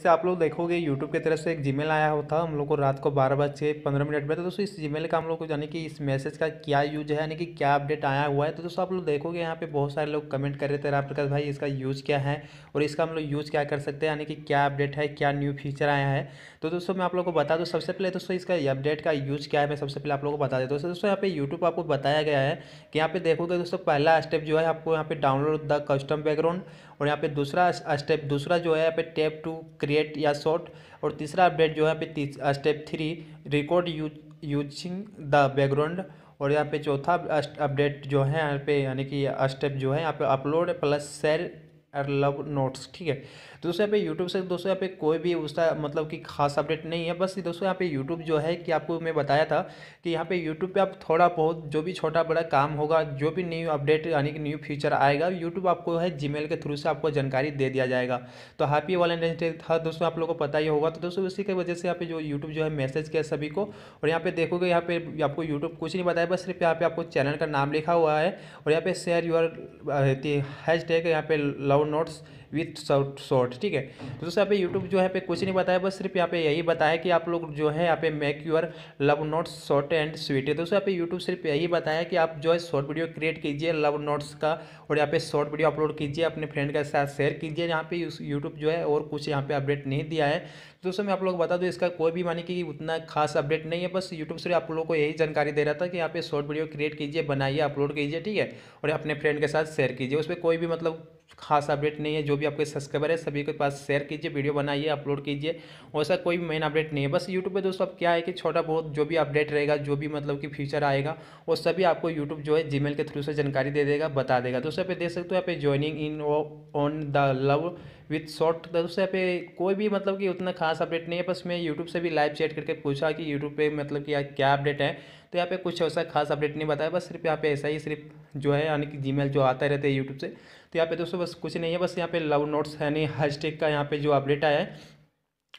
जैसे आप लोग देखोगे यूट्यूब की तरफ से एक जीमेल आया होता हम लोग को रात को बारह बज के पंद्रह मिनट में तो दोस्तों इस जीमेल का हम लोग को यानी कि इस मैसेज का क्या यूज है यानी कि क्या अपडेट आया हुआ है तो दोस्तों आप लोग देखोगे यहाँ पे बहुत सारे लोग कमेंट कर रहे थे राम प्रकाश भाई इसका यूज़ क्या है और इसका हम लोग यूज़ क्या कर सकते हैं यानी कि क्या अपडेट है क्या न्यू फीचर आया है तो दोस्तों मैं आप लोग को बता दूँ सबसे पहले दोस्तों इसका अपडेट का यूज़ क्या है मैं सबसे पहले आप लोग को बता देता हूँ दोस्तों यहाँ पे यूट्यूब आपको बताया गया है कि यहाँ पे देखोगे दोस्तों पहला स्टेप जो है आपको यहाँ पे डाउनलोड द कस्टम बैकग्राउंड और यहाँ पे दूसरा स्टेप दूसरा जो है यहाँ पे टेप टू क्रिएट या शॉर्ट और तीसरा अपडेट जो है पे step three record use using the background और यहाँ पे चौथा अपडेट uh, जो है यहाँ पे यानी कि स्टेप uh, जो है यहाँ पे upload plus share our love notes ठीक है दोस्तों यहाँ पे यूट्यूब से दोस्तों यहाँ पे कोई भी उसका मतलब कि खास अपडेट नहीं है बस दोस्तों यहाँ पे यूट्यूब जो है कि आपको मैं बताया था कि यहाँ पे यूट्यूब पे आप थोड़ा बहुत जो भी छोटा बड़ा काम होगा जो भी न्यू अपडेट यानी कि न्यू फीचर आएगा यूट्यूब आपको है जी के थ्रू से आपको जानकारी दे दिया जाएगा तो हैप्पी वैलेंटाइन डे था दोस्तों आप लोग को पता ही होगा तो दोस्तों उसी की वजह से यहाँ पे जो यूट्यूब जो है मैसेज किया सभी को और यहाँ पे देखोगे यहाँ पे आपको यूट्यूब कुछ नहीं बताया बस सिर्फ यहाँ पे आपको चैनल का नाम लिखा हुआ है और यहाँ पे शेयर यूर हैश टैग यहाँ पे love Notes. With short short ठीक है तो दोस्तों यहाँ पे यूट्यूब जो है पे कुछ नहीं बताया बस सिर्फ यहाँ पे यही बताया कि आप लोग जो है यहाँ पे make your love notes short and sweet है दोस्तों यहाँ पे यूट्यूब सिर्फ यही बताया कि आप जो है शॉर्ट वीडियो क्रिएट कीजिए लव नोट्स का और यहाँ पे शॉर्ट वीडियो अपलोड कीजिए अपने फ्रेंड के साथ शेयर कीजिए यहाँ पे यूट्यूब जो है और कुछ यहाँ पे अपडेट नहीं दिया है दोस्तों मैं आप लोग बता दूँ इसका कोई भी मानी कि उतना खास अपडेट नहीं है बस यूट्यूब से आप लोगों को यही जानकारी दे रहा था कि यहाँ पे शॉर्ट वीडियो क्रिएट कीजिए बनाइए अपलोड कीजिए ठीक है और अपने फ्रेंड के साथ शेयर कीजिए उस पर कोई भी मतलब खास अपडेट नहीं है जो भी आपके सब्सक्राइबर है सभी के पास शेयर कीजिए वीडियो बनाइए अपलोड कीजिए वैसा कोई मेन अपडेट नहीं है बस यूट्यूब पर दोस्तों अब क्या है कि छोटा बहुत जो भी अपडेट रहेगा जो भी मतलब कि फ्यूचर आएगा वो सभी आपको यूट्यूब जो है जीमेल के थ्रू से जानकारी दे देगा बता देगा दोस्तों पे देख सकते हो यहाँ पे joining in on the love with short तो मतलब यहाँ पे कोई भी मतलब कि उतना खास अपडेट नहीं है बस मैं यूट्यूब से भी लाइव चैट करके पूछा कि यूट्यूब पे मतलब कि क्या अपडेट है तो यहाँ पे कुछ ऐसा खास अपडेट नहीं बताया बस सिर्फ यहाँ पे ऐसा ही सिर्फ जो है यानी कि जी जो आता रहते हैं यूट्यूब से तो यहाँ पे दोस्तों बस कुछ नहीं है बस यहाँ पे लव नोट्स यानी हैश का यहाँ पे जो अपडेट आया है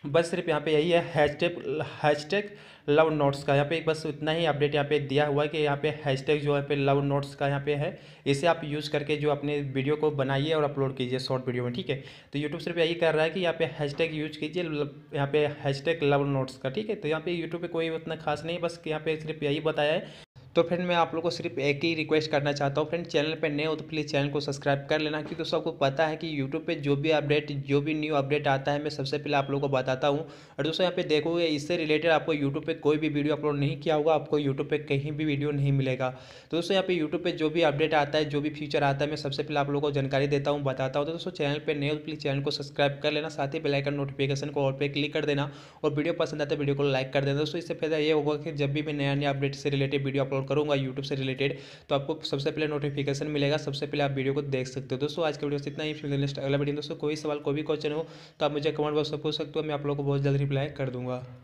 बस सिर्फ यहाँ पे यही है हैशटैग हैशटैग लव नोट्स का यहाँ पे एक बस उतना ही अपडेट यहाँ पे दिया हुआ है कि यहाँ पे हैशटैग जो है पे लव नोट्स का यहाँ पे है इसे आप यूज़ करके जो अपने वीडियो को बनाइए और अपलोड कीजिए शॉर्ट वीडियो में ठीक है तो यूट्यूब सिर्फ यही कर रहा है कि यहाँ पे हैशटैग यूज कीजिए मतलब यहाँ पे हैशटैग लव नोट्स का ठीक है तो यहाँ पे यूट्यूब पर कोई उतना खास नहीं बस यहाँ पे सिर्फ यही बताया है तो फ्रेंड मैं आप लोग को सिर्फ एक ही रिक्वेस्ट करना चाहता हूँ फ्रेंड चैनल पर नए हो तो प्लीज़ चैनल को सब्सक्राइब कर लेना क्योंकि दोस्तों आपको पता है कि यूट्यूब पर जो भी अपडेट जो भी न्यू अपडेट आता है मैं सबसे पहले आप लोग को बताता हूँ और दोस्तों यहाँ पे देखोगे इससे रिलेटेड आपको यूट्यूब पर कोई भी वीडियो अपलोड नहीं किया होगा आपको यूट्यूब पर कहीं भी वीडियो नहीं मिलेगा तो दोस्तों यहाँ पे यूट्यूब पर जो भी अपडेट आता है जो भी फीचर आता है मैं सबसे पहले आप लोग को जानकारी देता हूँ बताता हूँ तो दोस्तों चैनल पर नए हो प्लीज़ तो चैनल को सब्सक्राइब कर लेना साथ ही बेलाइकन नोटिफिकेशन को और पे क्लिक कर देना और वीडियो पसंद आता है वीडियो को लाइक कर देना दोस्तों इससे फायदा ये होगा कि जब भी मैं नया नया अपडेट से रिलेटेड वीडियो अपलोड अपलोड करूँगा यूट्यूब से रिलेटेड तो आपको सबसे पहले नोटिफिकेशन मिलेगा सबसे पहले आप वीडियो को देख सकते हो दोस्तों आज के वीडियो से इतना ही फिर नेक्स्ट अगला वीडियो दोस्तों कोई सवाल कोई भी क्वेश्चन हो तो आप मुझे कमेंट बॉक्स में पूछ सकते हो मैं आप लोगों को बहुत जल्द रिप्लाई कर दूँगा